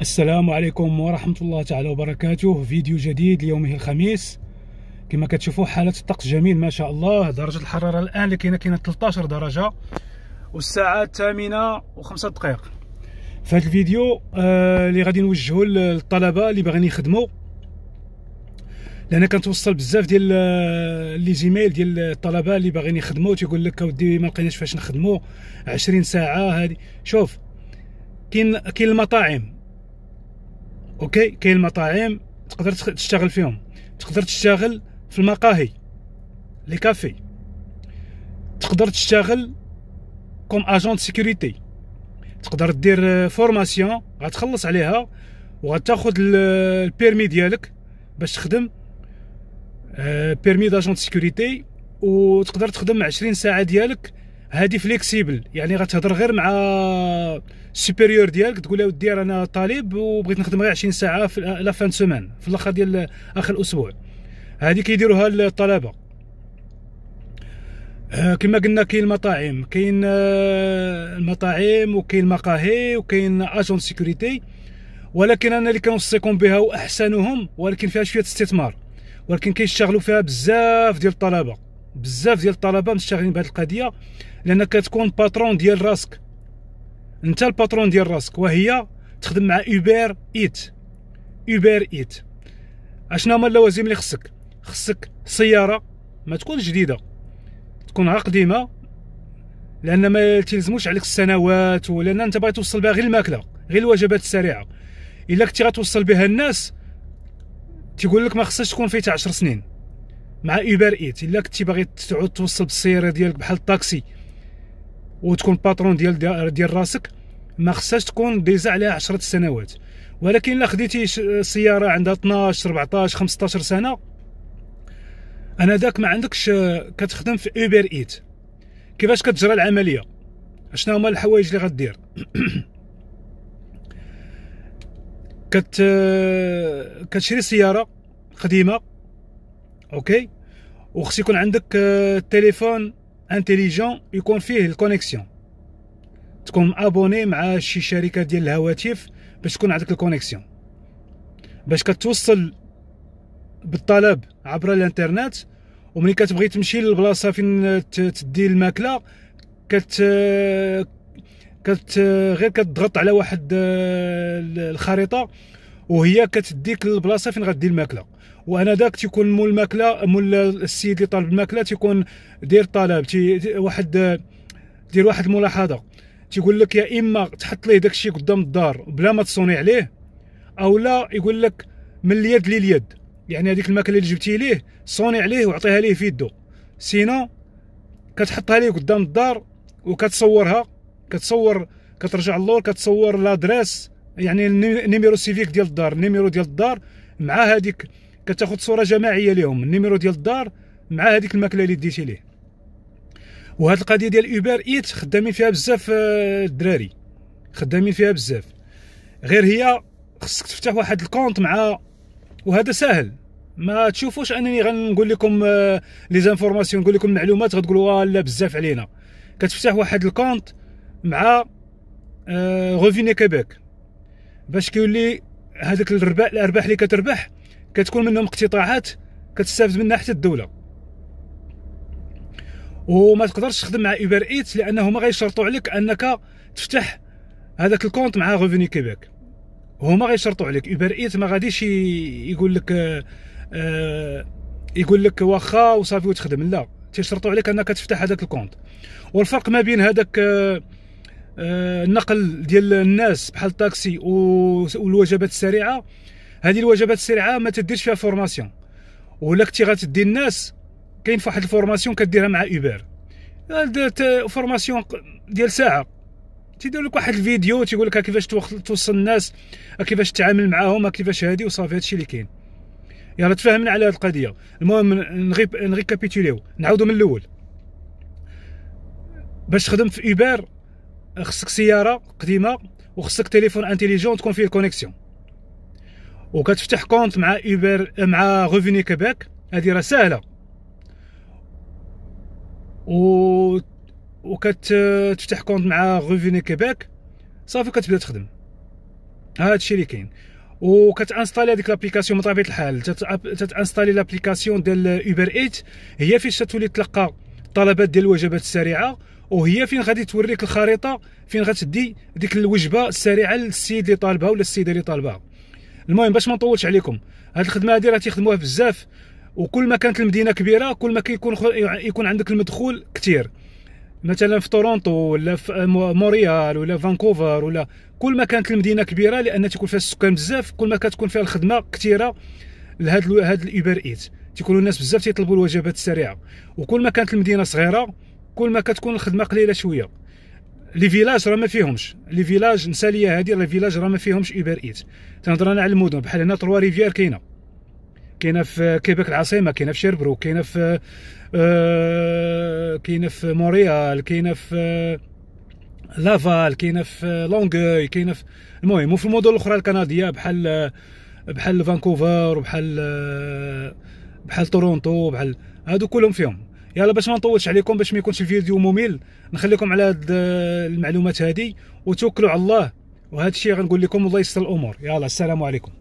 السلام عليكم ورحمة الله تعالى وبركاته فيديو جديد ليومه الخميس كما كتشوفوا حالة الطقس جميل ما شاء الله درجة الحرارة الآن اللي كاينة كاينة 13 درجة والساعة الثامنة وخمسة دقائق في هذا الفيديو آه اللي غادي نوجهه للطلبة اللي باغيين يخدموا لان كنتوصل بزاف ديال آه، لي زيميل ديال الطلبه اللي باغيين يخدموا تيقول لك اودي ما لقيناش فاش نخدموا 20 ساعه هذه شوف كاين كاين المطاعم اوكي كاين المطاعم تقدر تشتغل فيهم تقدر تشتغل في المقاهي لي كافي تقدر تشتغل كوم اجون سيكوريتي تقدر دير فورماسيون غتخلص عليها وغتاخذ البيرمي ديالك باش تخدم آه، بيرمي داجون سيكوريتي وتقدر تخدم 20 ساعه ديالك هادي فليكسيبل يعني غتهضر غير مع السوبيريور ديالك تقول يا ودي انا طالب وبغيت نخدم غير 20 ساعه في لا فان سومان في الاخر ديال اخر الاسبوع هذه كيديروها الطلبه آه، كما قلنا كاين المطاعم كاين آه، المطاعم وكاين المقاهي وكاين اجون سيكوريتي ولكن انا اللي كنوصيكم بها واحسنهم ولكن فيها شويه استثمار ولكن كيشتغلوا فيها بزاف ديال الطلبه بزاف ديال الطلبه مشتغلين بهذه القضيه لان كتكون باترون ديال راسك انت الباترون ديال راسك وهي تخدم مع اوبر ايت اوبر ايت اشنا هما اللوازم اللي خصك خصك سياره ما تكون جديده تكون قديمه لان ما تلزموش عليك السنوات ولان انت باغي توصل بها غير الماكله غير الوجبات السريعه الا كنتي غتوصل بها الناس تيقول لك ما خصهاش تكون فيها 10 سنين مع اوبر ايت الا كنتي باغي تعود توصل بالسياره ديالك بحال الطاكسي وتكون باترون ديال ديال راسك ما خصهاش تكون ديزا عليها 10 سنوات ولكن الا خديتي سياره عندها 12 14 15 سنه انا داك ما عندكش كتخدم في اوبر ايت كيفاش كتجرى العمليه شنو هما الحوايج اللي غدير كت كتشري سياره قديمه اوكي وخص يكون عندك التليفون آه، انتيليجون يكون فيه الكونيكسيون تكون ابوني مع شي شركه ديال الهواتف باش تكون عندك الكونيكسيون باش كتوصل بالطلب عبر الانترنت وملي كتبغي تمشي للبلاصه فين تدي الماكله كت كت غير كتضغط على واحد الخريطه وهي كتديك للبلاصه فين غدي الماكله وانا داك تيكون مول الماكله مول السيد اللي طالب الماكله تيكون دير طلب تي واحد دير واحد الملاحظه تيقول لك يا اما تحط ليه داكشي قدام الدار بلا ما تصوني عليه او لا يقول لك من اليد لليد يعني هذيك الماكله اللي جبتي ليه صوني عليه وعطيها ليه في يده سينو كتحطها ليه قدام الدار وكتصورها كتصور كترجع اللور كتصور لادريس يعني النيميرو سيفيك ديال الدار النيميرو ديال الدار مع هذيك كتاخذ صوره جماعيه ليهم النيميرو ديال الدار مع هذيك الماكله اللي ديتي ليه وهذه القضيه ديال اوبر ايت خدامين فيها بزاف الدراري آه، خدامين فيها بزاف غير هي خصك تفتح واحد الكونت مع وهذا سهل ما تشوفوش انني غنقول لكم لي آه، زانفورماسيون نقول لكم معلومات غتقولوا آه، لا بزاف علينا كتفتح واحد الكونت مع غوفيني كيبيك باش كيولي هذاك الرباح الارباح اللي كتربح كتكون منهم اقتطاعات كتستافد منها حتى الدوله وما تقدرش تخدم مع اوبر ايت ما غيشرطوا عليك انك تفتح هذاك الكونت مع غوفيني كيبيك هما غيشرطوا عليك اوبر ايت ما غاديش يقول لك آه، يقول لك واخا وصافي وتخدم لا تيشرطوا عليك انك تفتح هذاك الكونت والفرق ما بين هذاك آه، آه، النقل ديال الناس بحال الطاكسي والوجبات السريعه هذه الوجبات السريعه ما تديرش فيها فورماسيون ولا كنتي غتدي الناس كاين في واحد الفورماسيون كديرها مع اوبر آه، فورماسيون ديال ساعه تيدير لك واحد الفيديو تيقول لك آه، كيفاش توصل الناس كيفاش تتعامل معاهم كيفاش هادي وصافي هادشي اللي كاين يلاه تفاهمنا على هذه القضيه المهم نغي كابيتوليو نعاودو من الاول باش تخدم في اوبر خصك سياره قديمه وخصك تليفون انتيليجون تكون فيه الكونيكسيون وكتفتح كونت مع ايبر آه، مع غوفيني كيبيك هذه راه سهله و وكتفتح آه، كونت مع غوفيني كيبيك صافي كتبدا تخدم هذا الشيء اللي كاين وكتانستالي هذيك لابليكاسيون من طبيعه الحال تتانستالي لابليكاسيون ديال اوبر ايت هي فاش تولي تلقى الطلبات ديال الوجبات السريعه وهي فين غادي توريك الخريطه فين غتدي ديك الوجبه السريعه للسيد اللي طالبها ولا السيده اللي طالبها المهم باش ما نطولش عليكم هاد الخدمه هادي راه تيخدموها بزاف وكل ما كانت المدينه كبيره كل ما كيكون يكون عندك المدخول كثير مثلا في تورونتو ولا في موريال ولا فانكوفر ولا كل ما كانت المدينه كبيره لان تيكون فيها السكان بزاف كل ما كتكون فيها الخدمه كثيره لهذا هذا الاوبر ايت تيكونوا الناس بزاف تيطلبوا الوجبات السريعه وكل ما كانت المدينه صغيره كل ما كتكون الخدمه قليله شويه لي فيلاج راه ما فيهمش لي فيلاج نساليه هذه لي فيلاج راه ما فيهمش اوبر ايت تنهضر انا على المدن بحال هنا تروا ريفيير كاينه كاينه في كيبيك العاصمه كاينه في شيربرو كاينه في آه كاينه في مونريال كاينه في آه لافال كاينه في لونغوي آه، كاينه في المهم وفي المدن الاخرى الكنديه بحال آه، بحال فانكوفر وبحال آه بحال تورونتو بحال هادو كلهم فيهم يلا باش ما نطولش عليكم باش ما يكونش الفيديو ممل نخليكم على هاد المعلومات هادي وتوكلوا على الله وهذا الشيء غنقول لكم الله يسر الامور يلا السلام عليكم